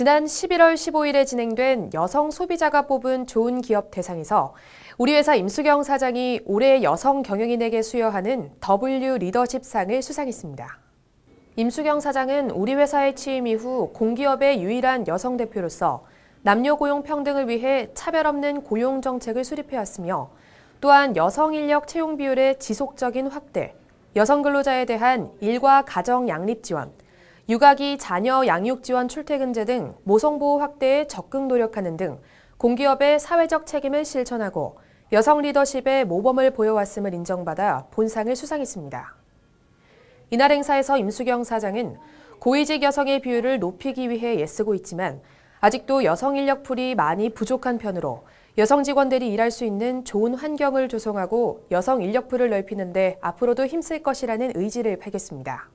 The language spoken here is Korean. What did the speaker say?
지난 11월 15일에 진행된 여성 소비자가 뽑은 좋은 기업 대상에서 우리 회사 임수경 사장이 올해 여성 경영인에게 수여하는 W 리더십상을 수상했습니다. 임수경 사장은 우리 회사에 취임 이후 공기업의 유일한 여성 대표로서 남녀 고용 평등을 위해 차별 없는 고용 정책을 수립해왔으며 또한 여성 인력 채용 비율의 지속적인 확대, 여성 근로자에 대한 일과 가정 양립 지원, 육아기 자녀 양육 지원 출퇴근제 등 모성보호 확대에 적극 노력하는 등 공기업의 사회적 책임을 실천하고 여성 리더십의 모범을 보여왔음을 인정받아 본상을 수상했습니다. 이날 행사에서 임수경 사장은 고위직 여성의 비율을 높이기 위해 애쓰고 있지만 아직도 여성 인력풀이 많이 부족한 편으로 여성 직원들이 일할 수 있는 좋은 환경을 조성하고 여성 인력풀을 넓히는 데 앞으로도 힘쓸 것이라는 의지를 밝혔습니다.